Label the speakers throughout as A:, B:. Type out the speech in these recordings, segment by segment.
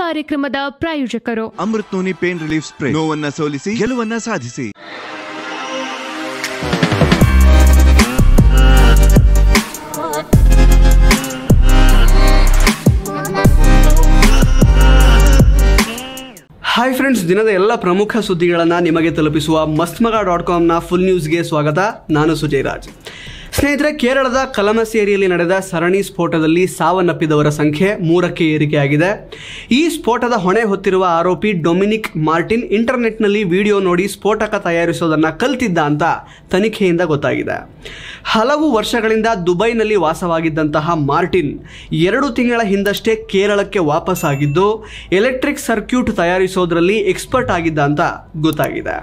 A: ಕಾರ್ಯಕ್ರಮದ ಪ್ರಾಯೋಜಕರು Amrut Noni pain relief spray ನೋವನ್ನ ಸೋಲಿಸಿ ಗೆಲುವನ್ನ ಸಾಧಿಸಿ ಹಾಯ್ ಫ್ರೆಂಡ್ಸ್ ದಿನದ ಎಲ್ಲ ಪ್ರಮುಖ ಸುದ್ದಿಗಳನ್ನು ನಿಮಗೆ ತಲುಪಿಸುವ ಮಸ್ತ್ಮಗ ಡಾಟ್ ಕಾಮ್ನ ಫುಲ್ ನ್ಯೂಸ್ಗೆ ಸ್ವಾಗತ ನಾನು ಸುಜಯ್ ರಾಜ್ ಸ್ನೇಹಿತರೆ ಕೇರಳದ ಕಲಮಸೇರಿಯಲ್ಲಿ ನಡೆದ ಸರಣಿ ಸ್ಫೋಟದಲ್ಲಿ ಸಾವನ್ನಪ್ಪಿದವರ ಸಂಖ್ಯೆ ಮೂರಕ್ಕೆ ಏರಿಕೆಯಾಗಿದೆ ಈ ಸ್ಫೋಟದ ಹೊಣೆ ಹೊತ್ತಿರುವ ಆರೋಪಿ ಡೊಮಿನಿಕ್ ಮಾರ್ಟಿನ್ ಇಂಟರ್ನೆಟ್ನಲ್ಲಿ ವಿಡಿಯೋ ನೋಡಿ ಸ್ಫೋಟಕ ತಯಾರಿಸೋದನ್ನು ಕಲ್ತಿದ್ದ ಅಂತ ತನಿಖೆಯಿಂದ ಗೊತ್ತಾಗಿದೆ ಹಲವು ವರ್ಷಗಳಿಂದ ದುಬೈನಲ್ಲಿ ವಾಸವಾಗಿದ್ದಂತಹ ಮಾರ್ಟಿನ್ ಎರಡು ತಿಂಗಳ ಹಿಂದಷ್ಟೇ ಕೇರಳಕ್ಕೆ ವಾಪಸ್ಸಾಗಿದ್ದು ಎಲೆಕ್ಟ್ರಿಕ್ ಸರ್ಕ್ಯೂಟ್ ತಯಾರಿಸೋದರಲ್ಲಿ ಎಕ್ಸ್ಪರ್ಟ್ ಆಗಿದ್ದ ಅಂತ ಗೊತ್ತಾಗಿದೆ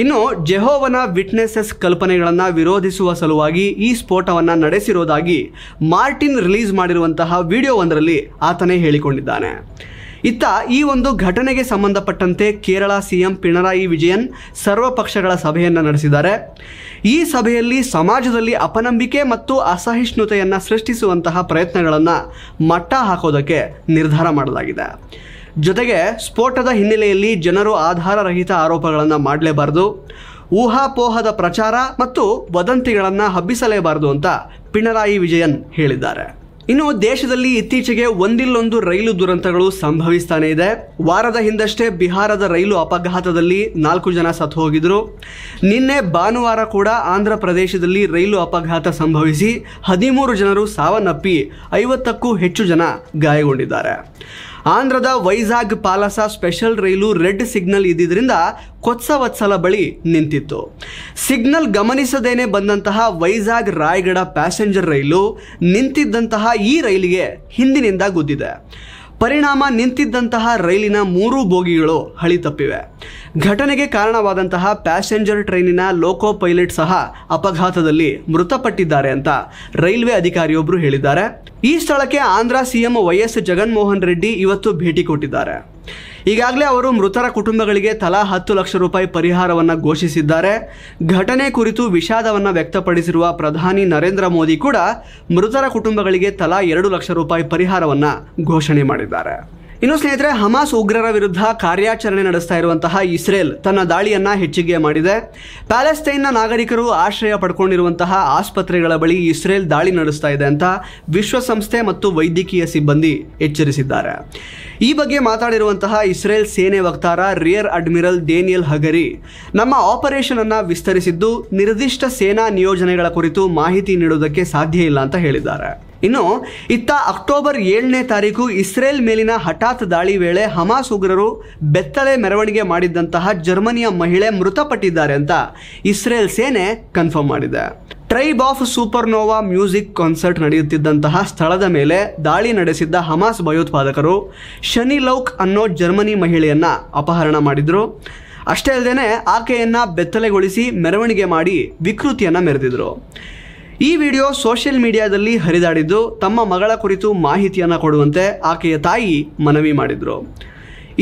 A: ಇನ್ನು ಜೆಹೋವನ ವಿಟ್ನೆಸಸ್ ಕಲ್ಪನೆಗಳನ್ನು ವಿರೋಧಿಸುವ ಸಲುವಾಗಿ ಈ ಸ್ಫೋಟವನ್ನು ನಡೆಸಿರೋದಾಗಿ ಮಾರ್ಟಿನ್ ರಿಲೀಸ್ ಮಾಡಿರುವಂತಹ ವಿಡಿಯೋವೊಂದರಲ್ಲಿ ಆತನೇ ಹೇಳಿಕೊಂಡಿದ್ದಾನೆ ಇತ್ತ ಈ ಒಂದು ಘಟನೆಗೆ ಸಂಬಂಧಪಟ್ಟಂತೆ ಕೇರಳ ಸಿಎಂ ಪಿಣರಾಯಿ ವಿಜಯನ್ ಸರ್ವಪಕ್ಷಗಳ ಸಭೆಯನ್ನು ನಡೆಸಿದ್ದಾರೆ ಈ ಸಭೆಯಲ್ಲಿ ಸಮಾಜದಲ್ಲಿ ಅಪನಂಬಿಕೆ ಮತ್ತು ಅಸಹಿಷ್ಣುತೆಯನ್ನು ಸೃಷ್ಟಿಸುವಂತಹ ಪ್ರಯತ್ನಗಳನ್ನು ಮಟ್ಟ ಹಾಕೋದಕ್ಕೆ ನಿರ್ಧಾರ ಮಾಡಲಾಗಿದೆ ಜೊತೆಗೆ ಸ್ಫೋಟದ ಹಿನ್ನೆಲೆಯಲ್ಲಿ ಜನರು ಆಧಾರರಹಿತ ಆರೋಪಗಳನ್ನು ಮಾಡಲೇಬಾರದು ಊಹಾಪೋಹದ ಪ್ರಚಾರ ಮತ್ತು ವದಂತಿಗಳನ್ನು ಹಬ್ಬಿಸಲೇಬಾರದು ಅಂತ ಪಿಣರಾಯಿ ವಿಜಯನ್ ಹೇಳಿದ್ದಾರೆ ಇನ್ನು ದೇಶದಲ್ಲಿ ಇತ್ತೀಚೆಗೆ ಒಂದಿಲ್ಲೊಂದು ರೈಲು ದುರಂತಗಳು ಸಂಭವಿಸ್ತಾನೆ ಇದೆ ವಾರದ ಹಿಂದಷ್ಟೇ ಬಿಹಾರದ ರೈಲು ಅಪಘಾತದಲ್ಲಿ ನಾಲ್ಕು ಜನ ಸತ್ತು ಹೋಗಿದ್ರು ನಿನ್ನೆ ಭಾನುವಾರ ಕೂಡ ಆಂಧ್ರ ಪ್ರದೇಶದಲ್ಲಿ ರೈಲು ಅಪಘಾತ ಸಂಭವಿಸಿ ಹದಿಮೂರು ಜನರು ಸಾವನ್ನಪ್ಪಿ ಐವತ್ತಕ್ಕೂ ಹೆಚ್ಚು ಜನ ಗಾಯಗೊಂಡಿದ್ದಾರೆ ಆಂಧ್ರದ ವೈಜಾಗ್ ಪಾಲಸ ಸ್ಪೆಷಲ್ ರೈಲು ರೆಡ್ ಸಿಗ್ನಲ್ ಇದ್ದಿದ್ದರಿಂದ ಕೊತ್ಸವತ್ಸಲ ಬಳಿ ನಿಂತಿತ್ತು ಸಿಗ್ನಲ್ ಗಮನಿಸದೇನೆ ಬಂದಂತಹ ವೈಜಾಗ್ ರಾಯಗಡ ಪ್ಯಾಸೆಂಜರ್ ರೈಲು ನಿಂತಿದ್ದಂತಹ ಈ ರೈಲಿಗೆ ಹಿಂದಿನಿಂದ ಗುದ್ದಿದೆ ಪರಿಣಾಮ ನಿಂತಿದ್ದಂತಹ ರೈಲಿನ ಮೂರು ಬೋಗಿಗಳು ಹಳಿ ತಪ್ಪಿವೆ ಘಟನೆಗೆ ಕಾರಣವಾದಂತಹ ಪ್ಯಾಸೆಂಜರ್ ಟ್ರೈನಿನ ಲೋಕೋ ಪೈಲಟ್ ಸಹ ಅಪಘಾತದಲ್ಲಿ ಮೃತಪಟ್ಟಿದ್ದಾರೆ ಅಂತ ರೈಲ್ವೆ ಅಧಿಕಾರಿಯೊಬ್ಬರು ಹೇಳಿದ್ದಾರೆ ಈ ಸ್ಥಳಕ್ಕೆ ಆಂಧ್ರ ಸಿಎಂ ವೈಎಸ್ ಜಗನ್ಮೋಹನ್ ರೆಡ್ಡಿ ಇವತ್ತು ಭೇಟಿ ಕೊಟ್ಟಿದ್ದಾರೆ ಈಗಾಗಲೇ ಅವರು ಮೃತರ ಕುಟುಂಬಗಳಿಗೆ ತಲಾ ಹತ್ತು ಲಕ್ಷ ರೂಪಾಯಿ ಪರಿಹಾರವನ್ನು ಘೋಷಿಸಿದ್ದಾರೆ ಘಟನೆ ಕುರಿತು ವಿಷಾದವನ್ನು ವ್ಯಕ್ತಪಡಿಸಿರುವ ಪ್ರಧಾನಿ ನರೇಂದ್ರ ಮೋದಿ ಕೂಡ ಮೃತರ ಕುಟುಂಬಗಳಿಗೆ ತಲಾ ಎರಡು ಲಕ್ಷ ರೂಪಾಯಿ ಪರಿಹಾರವನ್ನು ಘೋಷಣೆ ಮಾಡಿದ್ದಾರೆ ಇನ್ನು ಸ್ನೇಹಿತರೆ ಹಮಾಸ್ ಉಗ್ರರ ವಿರುದ್ಧ ಕಾರ್ಯಾಚರಣೆ ನಡೆಸ್ತಾ ಇರುವಂತಹ ಇಸ್ರೇಲ್ ತನ್ನ ದಾಳಿಯನ್ನ ಹೆಚ್ಚಿಗೆ ಮಾಡಿದೆ ಪ್ಯಾಲೆಸ್ತೈನ್ನ ನಾಗರಿಕರು ಆಶ್ರಯ ಪಡ್ಕೊಂಡಿರುವಂತಹ ಆಸ್ಪತ್ರೆಗಳ ಬಳಿ ಇಸ್ರೇಲ್ ದಾಳಿ ನಡೆಸ್ತಾ ಇದೆ ಅಂತ ವಿಶ್ವಸಂಸ್ಥೆ ಮತ್ತು ವೈದ್ಯಕೀಯ ಸಿಬ್ಬಂದಿ ಎಚ್ಚರಿಸಿದ್ದಾರೆ ಈ ಬಗ್ಗೆ ಮಾತಾಡಿರುವಂತಹ ಇಸ್ರೇಲ್ ಸೇನೆ ವಕ್ತಾರ ರಿಯರ್ ಅಡ್ಮಿರಲ್ ಡೇನಿಯಲ್ ಹಗರಿ ನಮ್ಮ ಆಪರೇಷನ್ ಅನ್ನು ವಿಸ್ತರಿಸಿದ್ದು ನಿರ್ದಿಷ್ಟ ಸೇನಾ ನಿಯೋಜನೆಗಳ ಕುರಿತು ಮಾಹಿತಿ ನೀಡುವುದಕ್ಕೆ ಸಾಧ್ಯ ಇಲ್ಲ ಅಂತ ಹೇಳಿದ್ದಾರೆ ಇನ್ನು ಇತ್ತ ಅಕ್ಟೋಬರ್ ಏಳನೇ ತಾರೀಕು ಇಸ್ರೇಲ್ ಮೇಲಿನ ಹಠಾತ್ ದಾಳಿ ವೇಳೆ ಹಮಾಸ್ ಉಗ್ರರು ಬೆತ್ತಲೆ ಮೆರವಣಿಗೆ ಮಾಡಿದ್ದಂತಹ ಜರ್ಮನಿಯ ಮಹಿಳೆ ಮೃತಪಟ್ಟಿದ್ದಾರೆ ಅಂತ ಇಸ್ರೇಲ್ ಸೇನೆ ಕನ್ಫರ್ಮ್ ಮಾಡಿದೆ tribe of supernova music concert ನಡೆಯುತ್ತಿದ್ದಂತಹ ಸ್ಥಳದ ಮೇಲೆ ದಾಳಿ ನಡೆಸಿದ್ದ ಹಮಾಸ್ ಭಯೋತ್ಪಾದಕರು ಶನಿ ಲೌಕ್ ಅನ್ನೋ ಜರ್ಮನಿ ಮಹಿಳೆಯನ್ನು ಅಪಹರಣ ಮಾಡಿದರು ಅಷ್ಟೇ ಅಲ್ಲದೆ ಆಕೆಯನ್ನು ಬೆತ್ತಲೆಗೊಳಿಸಿ ಮೆರವಣಿಗೆ ಮಾಡಿ ವಿಕೃತಿಯನ್ನು ಮೆರೆದಿದ್ರು ಈ ವಿಡಿಯೋ ಸೋಷಿಯಲ್ ಮೀಡಿಯಾದಲ್ಲಿ ಹರಿದಾಡಿದ್ದು ತಮ್ಮ ಮಗಳ ಕುರಿತು ಮಾಹಿತಿಯನ್ನು ಕೊಡುವಂತೆ ಆಕೆಯ ತಾಯಿ ಮನವಿ ಮಾಡಿದರು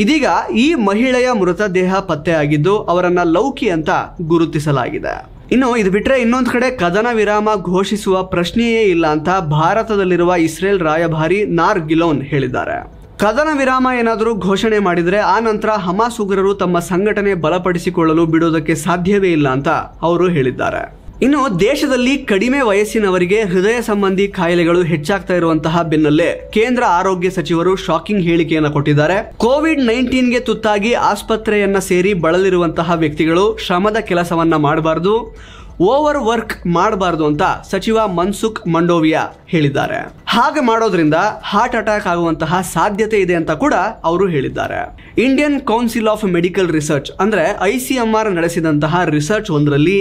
A: ಇದೀಗ ಈ ಮಹಿಳೆಯ ಮೃತದೇಹ ಪತ್ತೆಯಾಗಿದ್ದು ಅವರನ್ನು ಲೌಕಿ ಅಂತ ಗುರುತಿಸಲಾಗಿದೆ ಇನ್ನು ಇದು ಬಿಟ್ಟರೆ ಇನ್ನೊಂದು ಕಡೆ ಕದನ ವಿರಾಮ ಘೋಷಿಸುವ ಪ್ರಶ್ನೆಯೇ ಇಲ್ಲ ಅಂತ ಭಾರತದಲ್ಲಿರುವ ಇಸ್ರೇಲ್ ರಾಯಭಾರಿ ನಾರ್ ಗಿಲೋನ್ ಹೇಳಿದ್ದಾರೆ ಕದನ ವಿರಾಮ ಏನಾದರೂ ಘೋಷಣೆ ಮಾಡಿದರೆ ಆ ನಂತರ ಹಮಾಸ್ ಉಗ್ರರು ತಮ್ಮ ಸಂಘಟನೆ ಬಲಪಡಿಸಿಕೊಳ್ಳಲು ಬಿಡೋದಕ್ಕೆ ಸಾಧ್ಯವೇ ಇಲ್ಲ ಅಂತ ಅವರು ಹೇಳಿದ್ದಾರೆ ಇನ್ನು ದೇಶದಲ್ಲಿ ಕಡಿಮೆ ವಯಸ್ಸಿನವರಿಗೆ ಹೃದಯ ಸಂಬಂಧಿ ಕಾಯಿಲೆಗಳು ಹೆಚ್ಚಾಗ್ತಾ ಇರುವಂತಹ ಬೆನ್ನಲ್ಲೇ ಕೇಂದ್ರ ಆರೋಗ್ಯ ಸಚಿವರು ಶಾಕಿಂಗ್ ಹೇಳಿಕೆಯನ್ನು ಕೊಟ್ಟಿದ್ದಾರೆ ಕೋವಿಡ್ ನೈನ್ಟೀನ್ಗೆ ತುತ್ತಾಗಿ ಆಸ್ಪತ್ರೆಯನ್ನ ಸೇರಿ ಬಳಲಿರುವಂತಹ ವ್ಯಕ್ತಿಗಳು ಶ್ರಮದ ಕೆಲಸವನ್ನ ಮಾಡಬಾರದು ಓವರ್ ವರ್ಕ್ ಮಾಡಬಾರದು ಅಂತ ಸಚಿವ ಮನ್ಸುಖ್ ಮಂಡೋವಿಯಾ ಹೇಳಿದ್ದಾರೆ ಹಾಗೆ ಮಾಡೋದ್ರಿಂದ ಹಾರ್ಟ್ ಅಟ್ಯಾಕ್ ಆಗುವಂತಹ ಸಾಧ್ಯತೆ ಇದೆ ಅಂತ ಕೂಡ ಅವರು ಹೇಳಿದ್ದಾರೆ Indian council of medical research ಅಂದ್ರೆ ಐ ಸಿ ಎಂ ಆರ್ ನಡೆಸಿದಂತಹ ರಿಸರ್ಚ್ ಒಂದರಲ್ಲಿ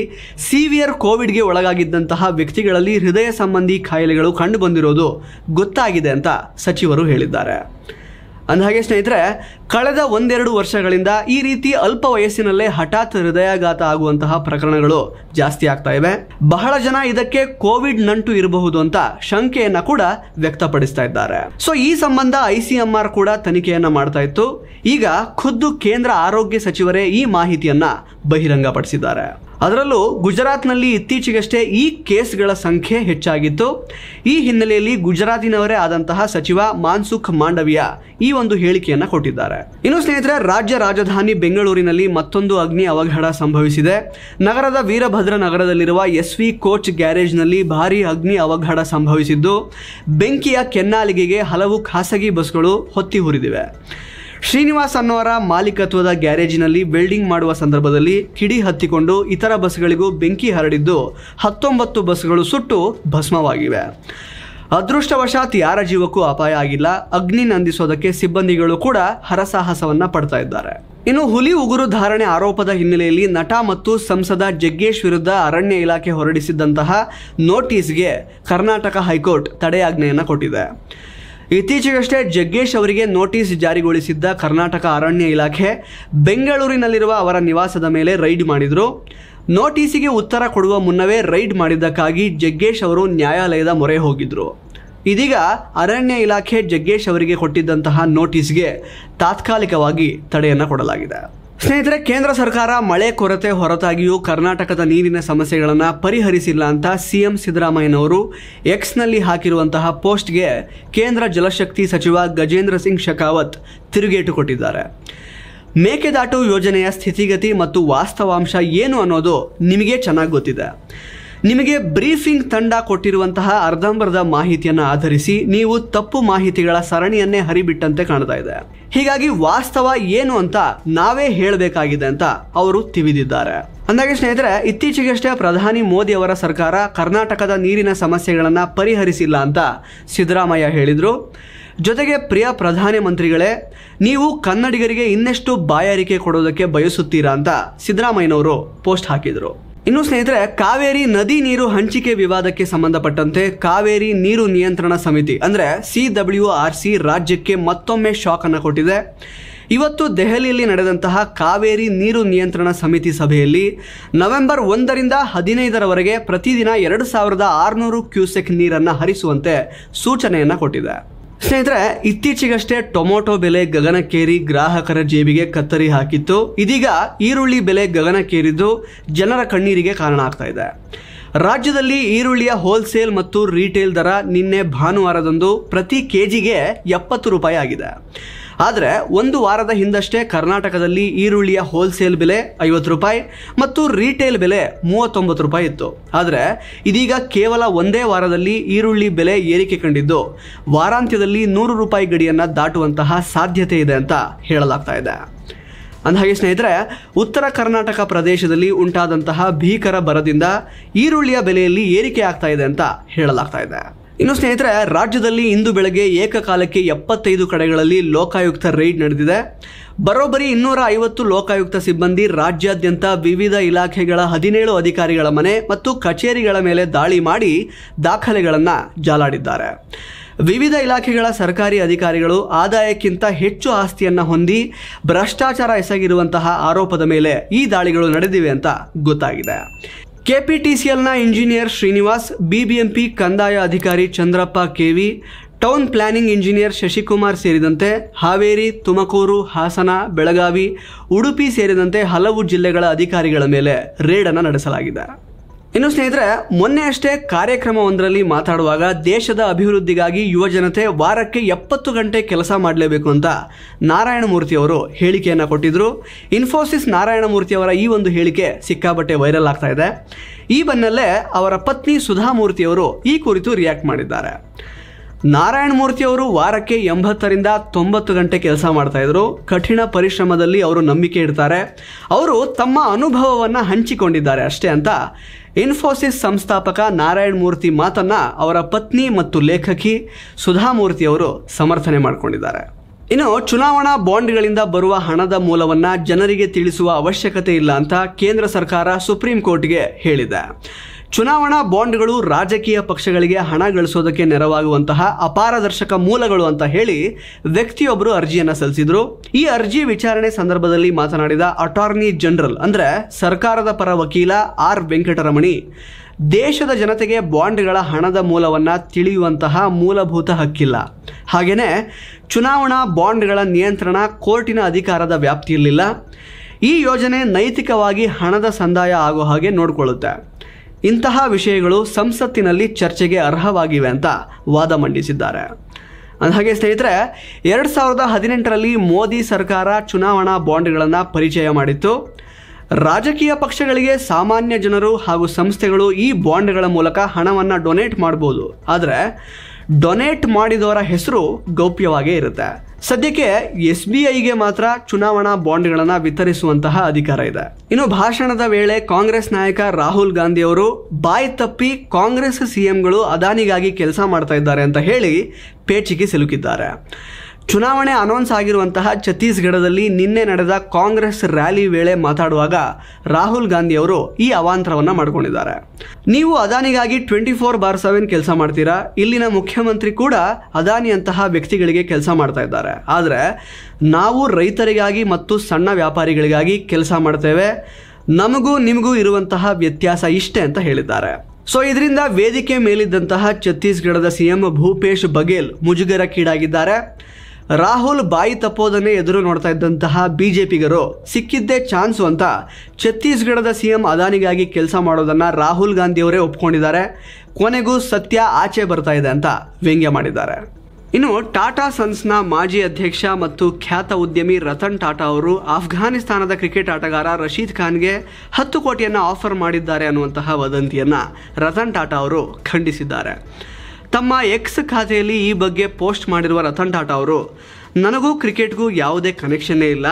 A: ಸಿವಿಯರ್ ಕೋವಿಡ್ಗೆ ಒಳಗಾಗಿದ್ದಂತಹ ವ್ಯಕ್ತಿಗಳಲ್ಲಿ ಹೃದಯ ಸಂಬಂಧಿ ಕಾಯಿಲೆಗಳು ಕಂಡು ಗೊತ್ತಾಗಿದೆ ಅಂತ ಸಚಿವರು ಹೇಳಿದ್ದಾರೆ ಅಂದ ಹಾಗೆ ಸ್ನೇಹಿತರೆ ಕಳೆದ ಒಂದೆರಡು ವರ್ಷಗಳಿಂದ ಈ ರೀತಿ ಅಲ್ಪ ವಯಸ್ಸಿನಲ್ಲೇ ಹಠಾತ್ ಹೃದಯಾಘಾತ ಆಗುವಂತಹ ಪ್ರಕರಣಗಳು ಜಾಸ್ತಿ ಆಗ್ತಾ ಇವೆ ಬಹಳ ಜನ ಇದಕ್ಕೆ ಕೋವಿಡ್ ನಂಟು ಇರಬಹುದು ಅಂತ ಶಂಕೆಯನ್ನ ಕೂಡ ವ್ಯಕ್ತಪಡಿಸ್ತಾ ಇದ್ದಾರೆ ಸೊ ಈ ಸಂಬಂಧ ಐ ಸಿ ಎಂ ಆರ್ ಕೂಡ ತನಿಖೆಯನ್ನ ಮಾಡ್ತಾ ಇತ್ತು ಈಗ ಖುದ್ದು ಕೇಂದ್ರ ಆರೋಗ್ಯ ಸಚಿವರೇ ಈ ಮಾಹಿತಿಯನ್ನ ಬಹಿರಂಗಪಡಿಸಿದ್ದಾರೆ ಅದರಲ್ಲೂ ಗುಜರಾತ್ನಲ್ಲಿ ಇತ್ತೀಚೆಗಷ್ಟೇ ಈ ಕೇಸ್ಗಳ ಸಂಖ್ಯೆ ಹೆಚ್ಚಾಗಿತ್ತು ಈ ಹಿನ್ನೆಲೆಯಲ್ಲಿ ಗುಜರಾತಿನವರೇ ಆದಂತಹ ಸಚಿವ ಮಾನ್ಸುಖ್ ಮಾಂಡವಿಯ ಈ ಒಂದು ಹೇಳಿಕೆಯನ್ನು ಕೊಟ್ಟಿದ್ದಾರೆ ಇನ್ನು ಸ್ನೇಹಿತರೆ ರಾಜ್ಯ ರಾಜಧಾನಿ ಬೆಂಗಳೂರಿನಲ್ಲಿ ಮತ್ತೊಂದು ಅಗ್ನಿ ಅವಘಡ ಸಂಭವಿಸಿದೆ ನಗರದ ವೀರಭದ್ರ ನಗರದಲ್ಲಿರುವ ಎಸ್ ವಿ ಕೋಚ್ ಗ್ಯಾರೇಜ್ನಲ್ಲಿ ಭಾರೀ ಅಗ್ನಿ ಅವಘಡ ಸಂಭವಿಸಿದ್ದು ಬೆಂಕಿಯ ಕೆನ್ನಾಲಿಗೆಗೆ ಹಲವು ಖಾಸಗಿ ಬಸ್ಗಳು ಹೊತ್ತಿ ಹುರಿದಿವೆ ಶ್ರೀನಿವಾಸ್ ಅನ್ನೋರ ಮಾಲೀಕತ್ವದ ಗ್ಯಾರೇಜಿನಲ್ಲಿ ವೆಲ್ಡಿಂಗ್ ಮಾಡುವ ಸಂದರ್ಭದಲ್ಲಿ ಕಿಡಿ ಹತ್ತಿಕೊಂಡು ಇತರ ಬಸ್ಗಳಿಗೂ ಬೆಂಕಿ ಹರಡಿದ್ದು ಹತ್ತೊಂಬತ್ತು ಬಸ್ಗಳು ಸುಟ್ಟು ಭಸ್ಮವಾಗಿವೆ ಅದೃಷ್ಟವಶಾತ್ ಯಾರ ಜೀವಕ್ಕೂ ಅಪಾಯ ಆಗಿಲ್ಲ ಅಗ್ನಿ ನಂದಿಸೋದಕ್ಕೆ ಸಿಬ್ಬಂದಿಗಳು ಕೂಡ ಹರಸಾಹಸವನ್ನ ಪಡ್ತಾ ಇದ್ದಾರೆ ಇನ್ನು ಹುಲಿ ಉಗುರು ಧಾರಣೆ ಆರೋಪದ ಹಿನ್ನೆಲೆಯಲ್ಲಿ ನಟ ಮತ್ತು ಸಂಸದ ಜಗ್ಗೇಶ್ ವಿರುದ್ಧ ಅರಣ್ಯ ಇಲಾಖೆ ಹೊರಡಿಸಿದ್ದಂತಹ ನೋಟಿಸ್ಗೆ ಕರ್ನಾಟಕ ಹೈಕೋರ್ಟ್ ತಡೆಯಾಜ್ಞೆಯನ್ನು ಕೊಟ್ಟಿದೆ ಇತ್ತೀಚೆಗಷ್ಟೇ ಜಗ್ಗೇಶ್ ಅವರಿಗೆ ನೋಟಿಸ್ ಜಾರಿಗೊಳಿಸಿದ್ದ ಕರ್ನಾಟಕ ಅರಣ್ಯ ಇಲಾಖೆ ಬೆಂಗಳೂರಿನಲ್ಲಿರುವ ಅವರ ನಿವಾಸದ ಮೇಲೆ ರೈಡ್ ಮಾಡಿದರು ನೋಟಿಸಿಗೆ ಉತ್ತರ ಕೊಡುವ ಮುನ್ನವೇ ರೈಡ್ ಮಾಡಿದ್ದಕ್ಕಾಗಿ ಜಗ್ಗೇಶ್ ಅವರು ನ್ಯಾಯಾಲಯದ ಮೊರೆ ಹೋಗಿದ್ದರು ಇದೀಗ ಅರಣ್ಯ ಇಲಾಖೆ ಜಗ್ಗೇಶ್ ಅವರಿಗೆ ಕೊಟ್ಟಿದ್ದಂತಹ ನೋಟಿಸ್ಗೆ ತಾತ್ಕಾಲಿಕವಾಗಿ ತಡೆಯನ್ನು ಕೊಡಲಾಗಿದೆ ಸ್ನೇಹಿತರೆ ಕೇಂದ್ರ ಸರ್ಕಾರ ಮಳೆ ಕೊರತೆ ಹೊರತಾಗಿಯೂ ಕರ್ನಾಟಕದ ನೀರಿನ ಸಮಸ್ಯೆಗಳನ್ನು ಪರಿಹರಿಸಿಲ್ಲ ಅಂತ ಸಿಎಂ ಸಿದ್ದರಾಮಯ್ಯನವರು ಎಕ್ಸ್ನಲ್ಲಿ ಹಾಕಿರುವಂತಹ ಪೋಸ್ಟ್ಗೆ ಕೇಂದ್ರ ಜಲಶಕ್ತಿ ಸಚಿವ ಗಜೇಂದ್ರ ಸಿಂಗ್ ಶೆಖಾವತ್ ತಿರುಗೇಟು ಕೊಟ್ಟಿದ್ದಾರೆ ಮೇಕೆದಾಟು ಯೋಜನೆಯ ಸ್ಥಿತಿಗತಿ ಮತ್ತು ವಾಸ್ತವಾಂಶ ಏನು ಅನ್ನೋದು ನಿಮಗೆ ಚೆನ್ನಾಗಿ ಗೊತ್ತಿದೆ ನಿಮಗೆ ಬ್ರೀಫಿಂಗ್ ತಂಡ ಕೊಟ್ಟಿರುವಂತಹ ಅರ್ಧಂಬರ್ಧ ಮಾಹಿತಿಯನ್ನು ಆಧರಿಸಿ ನೀವು ತಪ್ಪು ಮಾಹಿತಿಗಳ ಸರಣಿಯನ್ನೇ ಹರಿಬಿಟ್ಟಂತೆ ಕಾಣ್ತಾ ಇದೆ ಹೀಗಾಗಿ ವಾಸ್ತವ ಏನು ಅಂತ ನಾವೇ ಹೇಳಬೇಕಾಗಿದೆ ಅಂತ ಅವರು ತಿಳಿದಿದ್ದಾರೆ ಅಂದಾಗೆ ಸ್ನೇಹಿತರೆ ಇತ್ತೀಚೆಗಷ್ಟೇ ಪ್ರಧಾನಿ ಮೋದಿ ಅವರ ಸರ್ಕಾರ ಕರ್ನಾಟಕದ ನೀರಿನ ಸಮಸ್ಯೆಗಳನ್ನು ಪರಿಹರಿಸಿಲ್ಲ ಅಂತ ಸಿದ್ದರಾಮಯ್ಯ ಹೇಳಿದರು ಜೊತೆಗೆ ಪ್ರಿಯ ಪ್ರಧಾನಮಂತ್ರಿಗಳೇ ಮಂತ್ರಿಗಳೇ ನೀವು ಕನ್ನಡಿಗರಿಗೆ ಇನ್ನೆಷ್ಟು ಬಾಯಾರಿಕೆ ಕೊಡೋದಕ್ಕೆ ಬಯಸುತ್ತೀರಾ ಅಂತ ಸಿದ್ದರಾಮಯ್ಯನವರು ಪೋಸ್ಟ್ ಹಾಕಿದರು ಇನ್ನು ಸ್ನೇಹಿತರೆ ಕಾವೇರಿ ನದಿ ನೀರು ಹಂಚಿಕೆ ವಿವಾದಕ್ಕೆ ಸಂಬಂಧಪಟ್ಟಂತೆ ಕಾವೇರಿ ನೀರು ನಿಯಂತ್ರಣ ಸಮಿತಿ ಅಂದರೆ ಸಿ ಡಬ್ಲ್ಯೂ ಆರ್ ಸಿ ರಾಜ್ಯಕ್ಕೆ ಮತ್ತೊಮ್ಮೆ ಶಾಕ್ ಅನ್ನು ಕೊಟ್ಟಿದೆ ಇವತ್ತು ದೆಹಲಿಯಲ್ಲಿ ನಡೆದಂತಹ ಕಾವೇರಿ ನೀರು ನಿಯಂತ್ರಣ ಸಮಿತಿ ಸಭೆಯಲ್ಲಿ ನವೆಂಬರ್ ಒಂದರಿಂದ ಹದಿನೈದರವರೆಗೆ ಪ್ರತಿದಿನ ಎರಡು ಸಾವಿರದ ಆರುನೂರು ಕ್ಯೂಸೆಕ್ ನೀರನ್ನು ಹರಿಸುವಂತೆ ಸೂಚನೆಯನ್ನು ಕೊಟ್ಟಿದೆ ಸ್ನೇಹಿತರೆ ಇತ್ತೀಚೆಗಷ್ಟೇ ಟೊಮೊಟೊ ಬೆಲೆ ಗಗನಕ್ಕೇರಿ ಗ್ರಾಹಕರ ಜೇಬಿಗೆ ಕತ್ತರಿ ಹಾಕಿತ್ತು ಇದೀಗ ಈರುಳ್ಳಿ ಬೆಲೆ ಗಗನಕ್ಕೇರಿದ್ದು ಜನರ ಕಣ್ಣೀರಿಗೆ ಕಾರಣ ಆಗ್ತಾ ಇದೆ ರಾಜ್ಯದಲ್ಲಿ ಈರುಳ್ಳಿಯ ಹೋಲ್ಸೇಲ್ ಮತ್ತು ರೀಟೇಲ್ ದರ ನಿನ್ನೆ ಭಾನುವಾರದಂದು ಪ್ರತಿ ಕೆಜಿಗೆ ಎಪ್ಪತ್ತು ರೂಪಾಯಿ ಆಗಿದೆ ಆದರೆ ಒಂದು ವಾರದ ಹಿಂದಷ್ಟೇ ಕರ್ನಾಟಕದಲ್ಲಿ ಈರುಳ್ಳಿಯ ಹೋಲ್ಸೇಲ್ ಬೆಲೆ ಐವತ್ತು ರೂಪಾಯಿ ಮತ್ತು ರೀಟೇಲ್ ಬೆಲೆ ಮೂವತ್ತೊಂಬತ್ತು ರೂಪಾಯಿ ಇತ್ತು ಆದರೆ ಇದೀಗ ಕೇವಲ ಒಂದೇ ವಾರದಲ್ಲಿ ಈರುಳ್ಳಿ ಬೆಲೆ ಏರಿಕೆ ಕಂಡಿದ್ದು ವಾರಾಂತ್ಯದಲ್ಲಿ ನೂರು ರೂಪಾಯಿ ಗಡಿಯನ್ನು ದಾಟುವಂತಹ ಸಾಧ್ಯತೆ ಇದೆ ಅಂತ ಹೇಳಲಾಗ್ತಾ ಇದೆ ಅಂದ ಹಾಗೆ ಸ್ನೇಹಿತರೆ ಉತ್ತರ ಕರ್ನಾಟಕ ಪ್ರದೇಶದಲ್ಲಿ ಉಂಟಾದಂತಹ ಭೀಕರ ಬರದಿಂದ ಈರುಳ್ಳಿಯ ಬೆಲೆಯಲ್ಲಿ ಏರಿಕೆ ಆಗ್ತಾ ಇದೆ ಅಂತ ಹೇಳಲಾಗ್ತಾ ಇದೆ ಇನ್ನು ಸ್ನೇಹಿತರೆ ರಾಜ್ಯದಲ್ಲಿ ಇಂದು ಬೆಳಗ್ಗೆ ಏಕಕಾಲಕ್ಕೆ ಎಪ್ಪತ್ತೈದು ಕಡೆಗಳಲ್ಲಿ ಲೋಕಾಯುಕ್ತ ರೈಡ್ ನಡೆದಿದೆ ಬರೋಬ್ಬರಿ ಇನ್ನೂರ ಐವತ್ತು ಲೋಕಾಯುಕ್ತ ಸಿಬ್ಬಂದಿ ರಾಜ್ಯಾದ್ಯಂತ ವಿವಿಧ ಇಲಾಖೆಗಳ ಹದಿನೇಳು ಅಧಿಕಾರಿಗಳ ಮನೆ ಮತ್ತು ಕಚೇರಿಗಳ ಮೇಲೆ ದಾಳಿ ಮಾಡಿ ದಾಖಲೆಗಳನ್ನು ಜಾಲಾಡಿದ್ದಾರೆ ವಿವಿಧ ಇಲಾಖೆಗಳ ಸರ್ಕಾರಿ ಅಧಿಕಾರಿಗಳು ಆದಾಯಕ್ಕಿಂತ ಹೆಚ್ಚು ಆಸ್ತಿಯನ್ನು ಹೊಂದಿ ಭ್ರಷ್ಟಾಚಾರ ಎಸಗಿರುವಂತಹ ಆರೋಪದ ಮೇಲೆ ಈ ದಾಳಿಗಳು ನಡೆದಿವೆ ಅಂತ ಗೊತ್ತಾಗಿದೆ ಕೆಪಿಟಿಸಿಎಲ್ನ ಇಂಜಿನಿಯರ್ ಶ್ರೀನಿವಾಸ್ ಬಿಬಿಎಂಪಿ ಕಂದಾಯ ಅಧಿಕಾರಿ Chandrappa KV town planning engineer Shashikumar ಸೇರಿದಂತೆ ಹಾವೇರಿ ತುಮಕೂರು ಹಾಸನ ಬೆಳಗಾವಿ ಉಡುಪಿ ಸೇರಿದಂತೆ ಹಲವು ಜಿಲ್ಲೆಗಳ ಅಧಿಕಾರಿಗಳ ಮೇಲೆ ರೇಡನ್ನು ನಡೆಸಲಾಗಿದೆ ಇನ್ನು ಸ್ನೇಹಿತರೆ ಮೊನ್ನೆ ಅಷ್ಟೇ ಕಾರ್ಯಕ್ರಮವೊಂದರಲ್ಲಿ ಮಾತಾಡುವಾಗ ದೇಶದ ಅಭಿವೃದ್ಧಿಗಾಗಿ ಯುವ ಜನತೆ ವಾರಕ್ಕೆ ಎಪ್ಪತ್ತು ಗಂಟೆ ಕೆಲಸ ಮಾಡಲೇಬೇಕು ಅಂತ ನಾರಾಯಣಮೂರ್ತಿ ಅವರು ಹೇಳಿಕೆಯನ್ನು ಕೊಟ್ಟಿದ್ದರು ಇನ್ಫೋಸಿಸ್ ನಾರಾಯಣಮೂರ್ತಿ ಅವರ ಈ ಒಂದು ಹೇಳಿಕೆ ಸಿಕ್ಕಾಪಟ್ಟೆ ವೈರಲ್ ಆಗ್ತಾ ಇದೆ ಈ ಬೆನ್ನಲ್ಲೇ ಅವರ ಪತ್ನಿ ಸುಧಾಮೂರ್ತಿಯವರು ಈ ಕುರಿತು ರಿಯಾಕ್ಟ್ ಮಾಡಿದ್ದಾರೆ ನಾರಾಯಣ ಮೂರ್ತಿ ಅವರು ವಾರಕ್ಕೆ ಎಂಬತ್ತರಿಂದ ತೊಂಬತ್ತು ಗಂಟೆ ಕೆಲಸ ಮಾಡ್ತಾ ಇದ್ರು ಕಠಿಣ ಪರಿಶ್ರಮದಲ್ಲಿ ಅವರು ನಂಬಿಕೆ ಇಡ್ತಾರೆ ಅವರು ತಮ್ಮ ಅನುಭವವನ್ನು ಹಂಚಿಕೊಂಡಿದ್ದಾರೆ ಅಷ್ಟೇ ಅಂತ ಇನ್ಫೋಸಿಸ್ ಸಂಸ್ಥಾಪಕ ನಾರಾಯಣ ಮೂರ್ತಿ ಮಾತನ್ನ ಅವರ ಪತ್ನಿ ಮತ್ತು ಲೇಖಕಿ ಸುಧಾಮೂರ್ತಿ ಅವರು ಸಮರ್ಥನೆ ಮಾಡಿಕೊಂಡಿದ್ದಾರೆ ಇನ್ನು ಚುನಾವಣಾ ಬಾಂಡ್ಗಳಿಂದ ಬರುವ ಹಣದ ಮೂಲವನ್ನು ಜನರಿಗೆ ತಿಳಿಸುವ ಅವಶ್ಯಕತೆ ಇಲ್ಲ ಅಂತ ಕೇಂದ್ರ ಸರ್ಕಾರ ಸುಪ್ರೀಂ ಕೋರ್ಟ್ಗೆ ಹೇಳಿದೆ ಚುನಾವಣಾ ಬಾಂಡ್ಗಳು ರಾಜಕೀಯ ಪಕ್ಷಗಳಿಗೆ ಹಣ ಗಳಿಸೋದಕ್ಕೆ ನೆರವಾಗುವಂತಹ ಅಪಾರದರ್ಶಕ ಮೂಲಗಳು ಅಂತ ಹೇಳಿ ವ್ಯಕ್ತಿಯೊಬ್ಬರು ಅರ್ಜಿಯನ್ನು ಸಲ್ಲಿಸಿದರು ಈ ಅರ್ಜಿ ವಿಚಾರಣೆ ಸಂದರ್ಭದಲ್ಲಿ ಮಾತನಾಡಿದ ಅಟಾರ್ನಿ ಜನರಲ್ ಅಂದರೆ ಸರ್ಕಾರದ ಪರ ವಕೀಲ ಆರ್ ವೆಂಕಟರಮಣಿ ದೇಶದ ಜನತೆಗೆ ಬಾಂಡ್ಗಳ ಹಣದ ಮೂಲವನ್ನು ತಿಳಿಯುವಂತಹ ಮೂಲಭೂತ ಹಕ್ಕಿಲ್ಲ ಹಾಗೆಯೇ ಚುನಾವಣಾ ಬಾಂಡ್ಗಳ ನಿಯಂತ್ರಣ ಕೋರ್ಟಿನ ಅಧಿಕಾರದ ವ್ಯಾಪ್ತಿಯಲ್ಲಿಲ್ಲ ಈ ಯೋಜನೆ ನೈತಿಕವಾಗಿ ಹಣದ ಸಂದಾಯ ಆಗೋ ಹಾಗೆ ನೋಡಿಕೊಳ್ಳುತ್ತೆ ಇಂತಹ ವಿಷಯಗಳು ಸಂಸತ್ತಿನಲ್ಲಿ ಚರ್ಚೆಗೆ ಅರ್ಹವಾಗಿವೆ ಅಂತ ವಾದ ಮಂಡಿಸಿದ್ದಾರೆ ಹಾಗೆ ಸ್ನೇಹಿತರೆ ಎರಡು ಸಾವಿರದ ಹದಿನೆಂಟರಲ್ಲಿ ಮೋದಿ ಸರ್ಕಾರ ಚುನಾವಣಾ ಬಾಂಡ್ಗಳನ್ನು ಪರಿಚಯ ಮಾಡಿತ್ತು ರಾಜಕೀಯ ಪಕ್ಷಗಳಿಗೆ ಸಾಮಾನ್ಯ ಜನರು ಹಾಗೂ ಸಂಸ್ಥೆಗಳು ಈ ಬಾಂಡ್ಗಳ ಮೂಲಕ ಹಣವನ್ನು ಡೊನೇಟ್ ಮಾಡ್ಬೋದು ಆದರೆ ಡೊನೇಟ್ ಮಾಡಿದವರ ಹೆಸರು ಗೌಪ್ಯವಾಗೇ ಇರುತ್ತೆ ಸದ್ಯಕ್ಕೆ ಎಸ್ ಬಿ ಐಗೆ ಮಾತ್ರ ಚುನಾವಣಾ ಬಾಂಡ್ಗಳನ್ನು ವಿತರಿಸುವಂತಹ ಅಧಿಕಾರ ಇದೆ ಇನ್ನು ಭಾಷಣದ ವೇಳೆ ಕಾಂಗ್ರೆಸ್ ನಾಯಕ ರಾಹುಲ್ ಗಾಂಧಿ ಅವರು ಬಾಯಿ ತಪ್ಪಿ ಕಾಂಗ್ರೆಸ್ ಸಿಎಂಗಳು ಅದಾನಿಗಾಗಿ ಕೆಲಸ ಮಾಡ್ತಾ ಇದ್ದಾರೆ ಅಂತ ಹೇಳಿ ಪೇಚಿಗೆ ಸಿಲುಕಿದ್ದಾರೆ ಚುನಾವಣೆ ಅನೌನ್ಸ್ ಆಗಿರುವಂತಹ ಛತ್ತೀಸ್ಗಢದಲ್ಲಿ ನಿನ್ನೆ ನಡೆದ ಕಾಂಗ್ರೆಸ್ ರ್ಯಾಲಿ ವೇಳೆ ಮಾತಾಡುವಾಗ ರಾಹುಲ್ ಗಾಂಧಿ ಅವರು ಈ ಅವಾಂತರವನ್ನು ಮಾಡಿಕೊಂಡಿದ್ದಾರೆ ನೀವು ಅದಾನಿಗಾಗಿ ಟ್ವೆಂಟಿ ಫೋರ್ ಬಾರ್ ಸೆವೆನ್ ಕೆಲಸ ಮಾಡ್ತೀರಾ ಇಲ್ಲಿನ ಮುಖ್ಯಮಂತ್ರಿ ಕೂಡ ಅದಾನಿಯಂತಹ ವ್ಯಕ್ತಿಗಳಿಗೆ ಕೆಲಸ ಮಾಡ್ತಾ ಇದ್ದಾರೆ ಆದರೆ ನಾವು ರೈತರಿಗಾಗಿ ಮತ್ತು ಸಣ್ಣ ವ್ಯಾಪಾರಿಗಳಿಗಾಗಿ ಕೆಲಸ ಮಾಡ್ತೇವೆ ನಮಗೂ ನಿಮಗೂ ಇರುವಂತಹ ವ್ಯತ್ಯಾಸ ಇಷ್ಟೇ ಅಂತ ಹೇಳಿದ್ದಾರೆ ಸೊ ಇದರಿಂದ ವೇದಿಕೆ ಮೇಲಿದ್ದಂತಹ ಛತ್ತೀಸ್ಗಢದ ಸಿಎಂ ಭೂಪೇಶ್ ಬಘೇಲ್ ಮುಜುಗರಕ್ಕೀಡಾಗಿದ್ದಾರೆ ರಾಹುಲ್ ಬಾಯಿ ತಪ್ಪೋದನ್ನೇ ಎದುರು ನೋಡ್ತಾ ಇದ್ದಂತಹ ಬಿಜೆಪಿಗರು ಸಿಕ್ಕಿದ್ದೇ ಚಾನ್ಸ್ ಅಂತ ಛತ್ತೀಸ್ಗಢದ ಸಿಎಂ ಅದಾನಿಗಾಗಿ ಕೆಲಸ ಮಾಡೋದನ್ನು ರಾಹುಲ್ ಗಾಂಧಿಯವರೇ ಒಪ್ಕೊಂಡಿದ್ದಾರೆ ಕೊನೆಗೂ ಸತ್ಯ ಆಚೆ ಬರ್ತಾ ಇದೆ ಅಂತ ವ್ಯಂಗ್ಯ ಮಾಡಿದ್ದಾರೆ ಇನ್ನು ಟಾಟಾ ಸನ್ಸ್ನ ಮಾಜಿ ಅಧ್ಯಕ್ಷ ಮತ್ತು ಖ್ಯಾತ ಉದ್ಯಮಿ ರತನ್ ಟಾಟಾ ಅವರು ಅಫ್ಘಾನಿಸ್ತಾನದ ಕ್ರಿಕೆಟ್ ಆಟಗಾರ ರಶೀದ್ ಖಾನ್ಗೆ ಹತ್ತು ಕೋಟಿಯನ್ನು ಆಫರ್ ಮಾಡಿದ್ದಾರೆ ಅನ್ನುವಂತಹ ವದಂತಿಯನ್ನು ರತನ್ ಟಾಟಾ ಅವರು ಖಂಡಿಸಿದ್ದಾರೆ ತಮ್ಮ ಎಕ್ಸ್ ಖಾತೆಯಲ್ಲಿ ಈ ಬಗ್ಗೆ ಪೋಸ್ಟ್ ಮಾಡಿರುವ ರತನ್ ಟಾಟಾ ಅವರು ನನಗೂ ಕ್ರಿಕೆಟ್ಗೂ ಯಾವುದೇ ಕನೆಕ್ಷನ್ನೇ ಇಲ್ಲ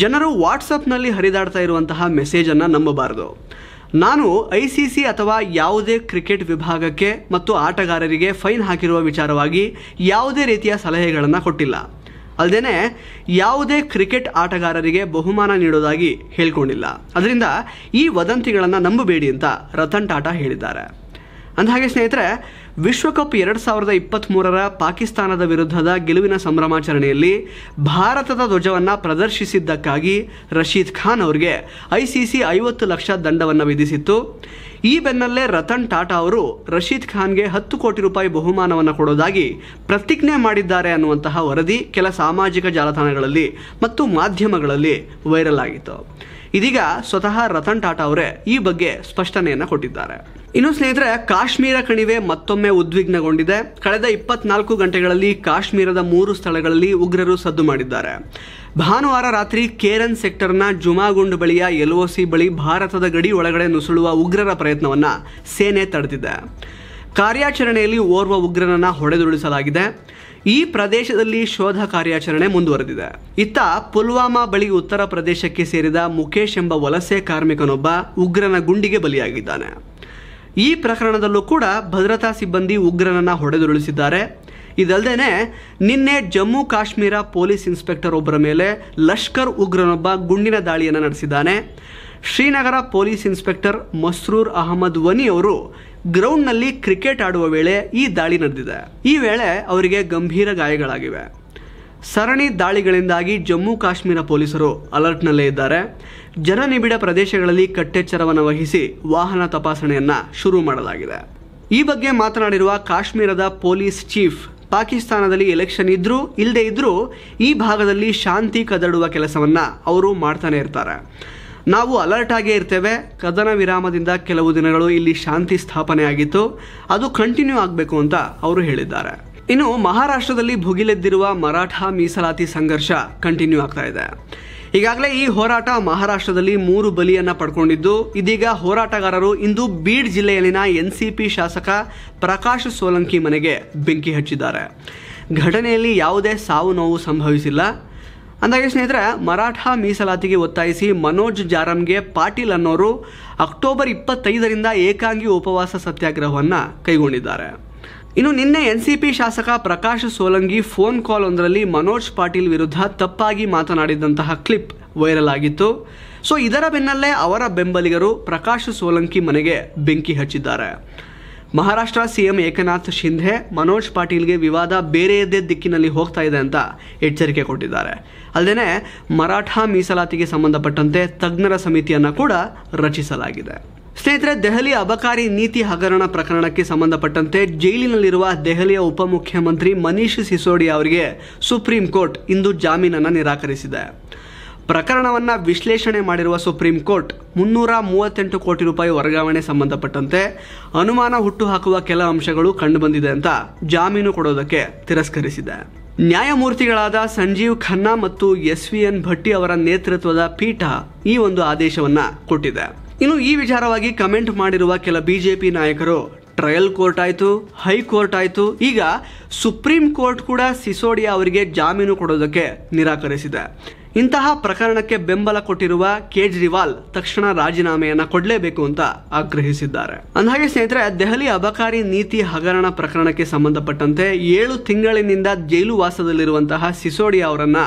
A: ಜನರು ವಾಟ್ಸಪ್ನಲ್ಲಿ ಹರಿದಾಡ್ತಾ ಇರುವಂತಹ ಮೆಸೇಜನ್ನು ನಂಬಬಾರದು ನಾನು ಐ ಸಿ ಸಿ ಅಥವಾ ಯಾವುದೇ ಕ್ರಿಕೆಟ್ ವಿಭಾಗಕ್ಕೆ ಮತ್ತು ಆಟಗಾರರಿಗೆ ಫೈನ್ ಹಾಕಿರುವ ವಿಚಾರವಾಗಿ ಯಾವುದೇ ರೀತಿಯ ಸಲಹೆಗಳನ್ನು ಕೊಟ್ಟಿಲ್ಲ ಅಲ್ಲದೆ ಯಾವುದೇ ಕ್ರಿಕೆಟ್ ಆಟಗಾರರಿಗೆ ಬಹುಮಾನ ನೀಡೋದಾಗಿ ಹೇಳ್ಕೊಂಡಿಲ್ಲ ಅದರಿಂದ ಈ ವದಂತಿಗಳನ್ನು ನಂಬಬೇಡಿ ಅಂತ ರತನ್ ಟಾಟಾ ಹೇಳಿದ್ದಾರೆ ಅಂದ ಹಾಗೆ ಸ್ನೇಹಿತರೆ ವಿಶ್ವಕಪ್ ಎರಡು ಸಾವಿರದ ಮೂರರ ಪಾಕಿಸ್ತಾನದ ವಿರುದ್ಧದ ಗೆಲುವಿನ ಸಂಭ್ರಮಾಚರಣೆಯಲ್ಲಿ ಭಾರತದ ಧ್ವಜವನ್ನು ಪ್ರದರ್ಶಿಸಿದ್ದಕ್ಕಾಗಿ ರಶೀದ್ ಖಾನ್ ಅವರಿಗೆ ಐ ಸಿ ಸಿ ಐವತ್ತು ಲಕ್ಷ ದಂಡವನ್ನು ವಿಧಿಸಿತ್ತು ಈ ಬೆನ್ನಲ್ಲೇ ರತನ್ ಟಾಟಾ ಅವರು ರಶೀದ್ ಖಾನ್ಗೆ ಹತ್ತು ಕೋಟಿ ರೂಪಾಯಿ ಬಹುಮಾನವನ್ನು ಕೊಡೋದಾಗಿ ಪ್ರತಿಜ್ಞೆ ಮಾಡಿದ್ದಾರೆ ಅನ್ನುವಂತಹ ವರದಿ ಕೆಲ ಸಾಮಾಜಿಕ ಜಾಲತಾಣಗಳಲ್ಲಿ ಮತ್ತು ಮಾಧ್ಯಮಗಳಲ್ಲಿ ವೈರಲ್ ಆಗಿತ್ತು ಇದೀಗ ಸ್ವತಃ ರತನ್ ಟಾಟಾ ಅವರೇ ಈ ಬಗ್ಗೆ ಸ್ಪಷ್ಟನೆಯನ್ನು ಕೊಟ್ಟಿದ್ದಾರೆ ಇನ್ನು ಸ್ನೇಹಿತರೆ ಕಾಶ್ಮೀರ ಕಣಿವೆ ಮತ್ತೊಮ್ಮೆ ಉದ್ವಿಗ್ನಗೊಂಡಿದೆ ಕಳೆದ ಇಪ್ಪತ್ನಾಲ್ಕು ಗಂಟೆಗಳಲ್ಲಿ ಕಾಶ್ಮೀರದ ಮೂರು ಸ್ಥಳಗಳಲ್ಲಿ ಉಗ್ರರು ಸದ್ದು ಮಾಡಿದ್ದಾರೆ ಭಾನುವಾರ ರಾತ್ರಿ ಕೇರನ್ ಸೆಕ್ಟರ್ನ ಜುಮಾಗುಂಡ್ ಬಳಿಯ ಎಲ್ಒಸಿ ಬಳಿ ಭಾರತದ ಗಡಿ ಒಳಗಡೆ ನುಸುಳುವ ಉಗ್ರರ ಪ್ರಯತ್ನವನ್ನು ಸೇನೆ ತಡೆದಿದೆ ಕಾರ್ಯಾಚರಣೆಯಲ್ಲಿ ಓರ್ವ ಉಗ್ರನನ್ನು ಹೊಡೆದುರುಳಿಸಲಾಗಿದೆ ಈ ಪ್ರದೇಶದಲ್ಲಿ ಶೋಧ ಕಾರ್ಯಾಚರಣೆ ಮುಂದುವರೆದಿದೆ ಇತ್ತ ಪುಲ್ವಾಮಾ ಬಳಿ ಉತ್ತರ ಪ್ರದೇಶಕ್ಕೆ ಸೇರಿದ ಮುಖೇಶ್ ಎಂಬ ವಲಸೆ ಕಾರ್ಮಿಕನೊಬ್ಬ ಉಗ್ರನ ಗುಂಡಿಗೆ ಬಲಿಯಾಗಿದ್ದಾನೆ ಈ ಪ್ರಕರಣದಲ್ಲೂ ಕೂಡ ಭದ್ರತಾ ಸಿಬ್ಬಂದಿ ಉಗ್ರನನ್ನು ಹೊಡೆದುರುಳಿಸಿದ್ದಾರೆ ಇದಲ್ದೇನೆ ನಿನ್ನೆ ಜಮ್ಮು ಕಾಶ್ಮೀರ ಪೊಲೀಸ್ ಇನ್ಸ್ಪೆಕ್ಟರ್ ಒಬ್ಬರ ಮೇಲೆ ಲಷ್ಕರ್ ಉಗ್ರನೊಬ್ಬ ಗುಂಡಿನ ದಾಳಿಯನ್ನು ನಡೆಸಿದ್ದಾನೆ ಶ್ರೀನಗರ ಪೊಲೀಸ್ ಇನ್ಸ್ಪೆಕ್ಟರ್ ಮಸ್ರೂರ್ ಅಹಮದ್ ವನಿ ಅವರು ಗ್ರೌಂಡ್ನಲ್ಲಿ ಕ್ರಿಕೆಟ್ ಆಡುವ ವೇಳೆ ಈ ದಾಳಿ ನಡೆದಿದೆ ಈ ವೇಳೆ ಅವರಿಗೆ ಗಂಭೀರ ಗಾಯಗಳಾಗಿವೆ ಸರಣಿ ದಾಳಿಗಳಿಂದಾಗಿ ಜಮ್ಮು ಕಾಶ್ಮೀರ ಪೊಲೀಸರು ಅಲರ್ಟ್ನಲ್ಲೇ ಇದ್ದಾರೆ ಜನನಿಬಿಡ ಪ್ರದೇಶಗಳಲ್ಲಿ ಕಟ್ಟೆಚ್ಚರವನ್ನು ವಹಿಸಿ ವಾಹನ ತಪಾಸಣೆಯನ್ನ ಶುರು ಮಾಡಲಾಗಿದೆ ಈ ಬಗ್ಗೆ ಮಾತನಾಡಿರುವ ಕಾಶ್ಮೀರದ ಪೊಲೀಸ್ ಚೀಫ್ ಪಾಕಿಸ್ತಾನದಲ್ಲಿ ಎಲೆಕ್ಷನ್ ಇದ್ರೂ ಇಲ್ಲದೇ ಇದ್ರೂ ಈ ಭಾಗದಲ್ಲಿ ಶಾಂತಿ ಕದಡುವ ಕೆಲಸವನ್ನ ಅವರು ಮಾಡ್ತಾನೆ ಇರ್ತಾರೆ ನಾವು ಅಲರ್ಟ್ ಆಗೇ ಇರ್ತೇವೆ ಕದನ ವಿರಾಮದಿಂದ ಕೆಲವು ದಿನಗಳು ಇಲ್ಲಿ ಶಾಂತಿ ಸ್ಥಾಪನೆ ಆಗಿತ್ತು ಅದು ಕಂಟಿನ್ಯೂ ಆಗಬೇಕು ಅಂತ ಅವರು ಹೇಳಿದ್ದಾರೆ ಇನ್ನು ಮಹಾರಾಷ್ಟ್ರದಲ್ಲಿ ಭುಗಿಲೆದ್ದಿರುವ ಮರಾಠ ಮೀಸಲಾತಿ ಸಂಘರ್ಷ ಕಂಟಿನ್ಯೂ ಆಗ್ತಾ ಇದೆ ಈಗಾಗಲೇ ಈ ಹೋರಾಟ ಮಹಾರಾಷ್ಟ್ರದಲ್ಲಿ ಮೂರು ಬಲಿಯನ್ನ ಪಡ್ಕೊಂಡಿದ್ದು ಇದೀಗ ಹೋರಾಟಗಾರರು ಇಂದು ಬೀಡ್ ಜಿಲ್ಲೆಯಲ್ಲಿನ ಎನ್ಸಿಪಿ ಶಾಸಕ ಪ್ರಕಾಶ್ ಸೋಲಂಕಿ ಮನೆಗೆ ಬೆಂಕಿ ಹಚ್ಚಿದ್ದಾರೆ ಘಟನೆಯಲ್ಲಿ ಯಾವುದೇ ಸಾವು ನೋವು ಸಂಭವಿಸಿಲ್ಲ ಅಂದಾಗೆ ಸ್ನೇಹಿತರೆ ಮರಾಠ ಮೀಸಲಾತಿಗೆ ಒತ್ತಾಯಿಸಿ ಮನೋಜ್ ಜಾರಂಗೆ ಪಾಟೀಲ್ ಅನ್ನೋರು ಅಕ್ಟೋಬರ್ ಇಪ್ಪತ್ತೈದರಿಂದ ಏಕಾಂಗಿ ಉಪವಾಸ ಸತ್ಯಾಗ್ರಹವನ್ನು ಕೈಗೊಂಡಿದ್ದಾರೆ ಇನ್ನು ನಿನ್ನೆ ಎನ್ಸಿಪಿ ಶಾಸಕ ಪ್ರಕಾಶ್ ಸೋಲಂಗಿ ಫೋನ್ ಕಾಲ್ ಒಂದರಲ್ಲಿ ಮನೋಜ್ ಪಾಟೀಲ್ ವಿರುದ್ಧ ತಪ್ಪಾಗಿ ಮಾತನಾಡಿದಂತಹ ಕ್ಲಿಪ್ ವೈರಲ್ ಆಗಿತ್ತು ಸೊ ಇದರ ಬೆನ್ನಲ್ಲೇ ಅವರ ಬೆಂಬಲಿಗರು ಪ್ರಕಾಶ್ ಸೋಲಂಕಿ ಮನೆಗೆ ಬೆಂಕಿ ಹಚ್ಚಿದ್ದಾರೆ ಮಹಾರಾಷ್ಟ್ರ ಸಿಎಂ ಏಕನಾಥ್ ಶಿಂಧೆ ಮನೋಜ್ ಪಾಟೀಲ್ಗೆ ವಿವಾದ ಬೇರೆಯದೇ ದಿಕ್ಕಿನಲ್ಲಿ ಹೋಗ್ತಾ ಇದೆ ಅಂತ ಎಚ್ಚರಿಕೆ ಕೊಟ್ಟಿದ್ದಾರೆ ಅಲ್ಲದೆ ಮರಾಠ ಮೀಸಲಾತಿಗೆ ಸಂಬಂಧಪಟ್ಟಂತೆ ತಜ್ಞರ ಸಮಿತಿಯನ್ನು ಕೂಡ ರಚಿಸಲಾಗಿದೆ ಸ್ನೇಹಿತರೆ ದೆಹಲಿ ಅಬಕಾರಿ ನೀತಿ ಹಗರಣ ಪ್ರಕರಣಕ್ಕೆ ಸಂಬಂಧಪಟ್ಟಂತೆ ಜೈಲಿನಲ್ಲಿರುವ ದೆಹಲಿಯ ಉಪಮುಖ್ಯಮಂತ್ರಿ ಮನೀಶ್ ಸಿಸೋಡಿಯಾ ಅವರಿಗೆ ಸುಪ್ರೀಂ ಕೋರ್ಟ್ ಇಂದು ಜಾಮೀನನ್ನು ನಿರಾಕರಿಸಿದೆ ಪ್ರಕರಣವನ್ನು ವಿಶ್ಲೇಷಣೆ ಮಾಡಿರುವ ಸುಪ್ರೀಂ ಕೋರ್ಟ್ ಮುನ್ನೂರ ಮೂವತ್ತೆಂಟು ಕೋಟಿ ರೂಪಾಯಿ ವರ್ಗಾವಣೆ ಸಂಬಂಧಪಟ್ಟಂತೆ ಅನುಮಾನ ಹುಟ್ಟುಹಾಕುವ ಕೆಲ ಅಂಶಗಳು ಕಂಡುಬಂದಿದೆ ಅಂತ ಜಾಮೀನು ಕೊಡೋದಕ್ಕೆ ತಿರಸ್ಕರಿಸಿದೆ ನ್ಯಾಯಮೂರ್ತಿಗಳಾದ ಸಂಜೀವ್ ಖನ್ನಾ ಮತ್ತು ಎಸ್ ವಿ ಎನ್ ಭಟ್ಟಿ ಅವರ ನೇತೃತ್ವದ ಪೀಠ ಈ ಒಂದು ಆದೇಶವನ್ನು ಕೊಟ್ಟಿದೆ ಇನ್ನು ಈ ವಿಚಾರವಾಗಿ ಕಮೆಂಟ್ ಮಾಡಿರುವ ಕೆಲ ಬಿಜೆಪಿ ನಾಯಕರು ಟ್ರಯಲ್ ಕೋರ್ಟ್ ಆಯಿತು ಹೈಕೋರ್ಟ್ ಆಯಿತು ಈಗ ಸುಪ್ರೀಂ ಕೋರ್ಟ್ ಕೂಡ ಸಿಸೋಡಿಯಾ ಅವರಿಗೆ ಜಾಮೀನು ಕೊಡೋದಕ್ಕೆ ನಿರಾಕರಿಸಿದೆ ಇಂತಹ ಪ್ರಕರಣಕ್ಕೆ ಬೆಂಬಲ ಕೊಟ್ಟಿರುವ ಕೇಜ್ರಿವಾಲ್ ತಕ್ಷಣ ರಾಜೀನಾಮೆಯನ್ನು ಕೊಡಲೇಬೇಕು ಅಂತ ಆಗ್ರಹಿಸಿದ್ದಾರೆ ಅಂದಹಾಗೆ ಸ್ನೇಹಿತರೆ ದೆಹಲಿ ಅಬಕಾರಿ ನೀತಿ ಹಗರಣ ಪ್ರಕರಣಕ್ಕೆ ಸಂಬಂಧಪಟ್ಟಂತೆ ಏಳು ತಿಂಗಳಿನಿಂದ ಜೈಲು ವಾಸದಲ್ಲಿರುವಂತಹ ಸಿಸೋಡಿಯಾ ಅವರನ್ನ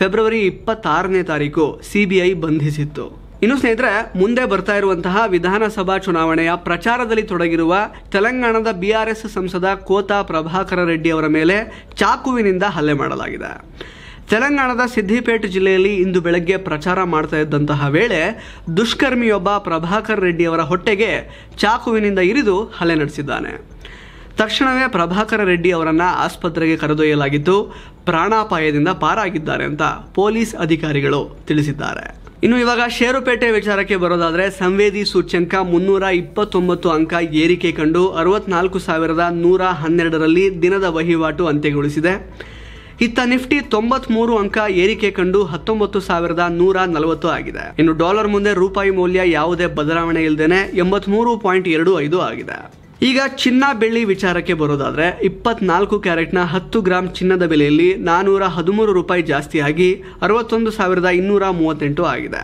A: ಫೆಬ್ರವರಿ ಇಪ್ಪತ್ತಾರನೇ ತಾರೀಕು ಸಿಬಿಐ ಬಂಧಿಸಿತ್ತು ಇನ್ನು ಸ್ನೇಹಿತರೆ ಮುಂದೆ ಬರ್ತಾ ಇರುವಂತಹ ವಿಧಾನಸಭಾ ಚುನಾವಣೆಯ ಪ್ರಚಾರದಲ್ಲಿ ತೊಡಗಿರುವ ತೆಲಂಗಾಣದ ಬಿಆರ್ಎಸ್ ಸಂಸದ ಕೋತಾ ಪ್ರಭಾಕರ ರೆಡ್ಡಿ ಅವರ ಮೇಲೆ ಚಾಕುವಿನಿಂದ ಹಲ್ಲೆ ಮಾಡಲಾಗಿದೆ ತೆಲಂಗಾಣದ ಸಿದ್ದಿಪೇಟೆ ಜಿಲ್ಲೆಯಲ್ಲಿ ಇಂದು ಬೆಳಗ್ಗೆ ಪ್ರಚಾರ ಮಾಡ್ತಾ ಇದ್ದಂತಹ ವೇಳೆ ದುಷ್ಕರ್ಮಿಯೊಬ್ಬ ಪ್ರಭಾಕರ್ ರೆಡ್ಡಿ ಅವರ ಹೊಟ್ಟೆಗೆ ಚಾಕುವಿನಿಂದ ಇರಿದು ಹಲ್ಲೆ ನಡೆಸಿದ್ದಾನೆ ತಕ್ಷಣವೇ ಪ್ರಭಾಕರ ರೆಡ್ಡಿ ಅವರನ್ನು ಆಸ್ಪತ್ರೆಗೆ ಕರೆದೊಯ್ಯಲಾಗಿದ್ದು ಪ್ರಾಣಾಪಾಯದಿಂದ ಪಾರಾಗಿದ್ದಾರೆ ಅಂತ ಪೊಲೀಸ್ ಅಧಿಕಾರಿಗಳು ತಿಳಿಸಿದ್ದಾರೆ ಇನ್ನು ಇವಾಗ ಷೇರುಪೇಟೆ ವಿಚಾರಕ್ಕೆ ಬರೋದಾದರೆ ಸಂವೇದಿ ಸೂಚ್ಯಂಕ ಮುನ್ನೂರ ಇಪ್ಪತ್ತೊಂಬತ್ತು ಅಂಕ ಏರಿಕೆ ಕಂಡು ಅರವತ್ನಾಲ್ಕು ಸಾವಿರದ ನೂರ ಹನ್ನೆರಡರಲ್ಲಿ ದಿನದ ವಹಿವಾಟು ಅಂತ್ಯಗೊಳಿಸಿದೆ ಇತ್ತ ನಿಫ್ಟಿ ತೊಂಬತ್ಮೂರು ಅಂಕ ಏರಿಕೆ ಕಂಡು ಹತ್ತೊಂಬತ್ತು ಸಾವಿರದ ನೂರ ನಲವತ್ತು ಆಗಿದೆ ಇನ್ನು ಡಾಲರ್ ಮುಂದೆ ರೂಪಾಯಿ ಮೌಲ್ಯ ಯಾವುದೇ ಬದಲಾವಣೆ ಇಲ್ಲದೇನೆ ಎಂಬತ್ಮೂರು ಪಾಯಿಂಟ್ ಎರಡು ಐದು ಆಗಿದೆ ಈಗ ಚಿನ್ನ ಬೆಳ್ಳಿ ವಿಚಾರಕ್ಕೆ ಬರೋದಾದ್ರೆ ಇಪ್ಪತ್ನಾಲ್ಕು ಕ್ಯಾರೆಟ್ನ ಹತ್ತು ಗ್ರಾಮ್ ಚಿನ್ನದ ಬೆಲೆಯಲ್ಲಿ ನಾನೂರ ಹದಿಮೂರು ರೂಪಾಯಿ ಜಾಸ್ತಿಯಾಗಿ ಅರವತ್ತೊಂದು ಸಾವಿರದ ಇನ್ನೂರ ಮೂವತ್ತೆಂಟು ಆಗಿದೆ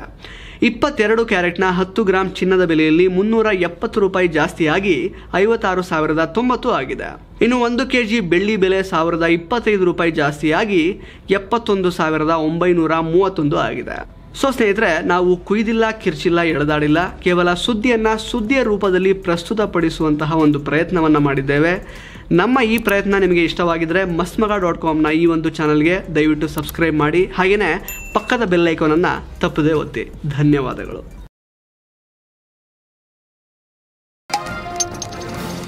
A: ಇಪ್ಪತ್ತೆರಡು ಕ್ಯಾರೆಟ್ನ ಹತ್ತು ಗ್ರಾಮ್ ಚಿನ್ನದ ಬೆಲೆಯಲ್ಲಿ ಮುನ್ನೂರ ಎಪ್ಪತ್ತು ರೂಪಾಯಿ ಜಾಸ್ತಿಯಾಗಿ ಐವತ್ತಾರು ಸಾವಿರದ ತೊಂಬತ್ತು ಆಗಿದೆ ಇನ್ನು ಒಂದು ಕೆ ಜಿ ಬೆಳ್ಳಿ ಬೆಲೆ ಸಾವಿರದ ಇಪ್ಪತ್ತೈದು ರೂಪಾಯಿ ಜಾಸ್ತಿಯಾಗಿ ಎಪ್ಪತ್ತೊಂದು ಸಾವಿರದ ಒಂಬೈನೂರ ಮೂವತ್ತೊಂದು ಆಗಿದೆ ಸೊ ಸ್ನೇಹಿತರೆ ನಾವು ಕುಯ್ದಿಲ್ಲ ಕಿರ್ಚಿಲ್ಲ ಎಳೆದಾಡಿಲ್ಲ ಕೇವಲ ಸುದ್ದಿಯನ್ನು ಸುದ್ದಿಯ ರೂಪದಲ್ಲಿ ಪ್ರಸ್ತುತಪಡಿಸುವಂತಹ ಒಂದು ಪ್ರಯತ್ನವನ್ನು ಮಾಡಿದ್ದೇವೆ ನಮ್ಮ ಈ ಪ್ರಯತ್ನ ನಿಮಗೆ ಇಷ್ಟವಾಗಿದ್ದರೆ ಮಸ್ಮಗ ಡಾಟ್ ಕಾಮ್ನ ಈ ಒಂದು ಚಾನಲ್ಗೆ ದಯವಿಟ್ಟು ಸಬ್ಸ್ಕ್ರೈಬ್ ಮಾಡಿ ಹಾಗೆಯೇ ಪಕ್ಕದ ಬೆಲ್ಲೈಕೋನನ್ನು ತಪ್ಪದೇ ಒತ್ತಿ ಧನ್ಯವಾದಗಳು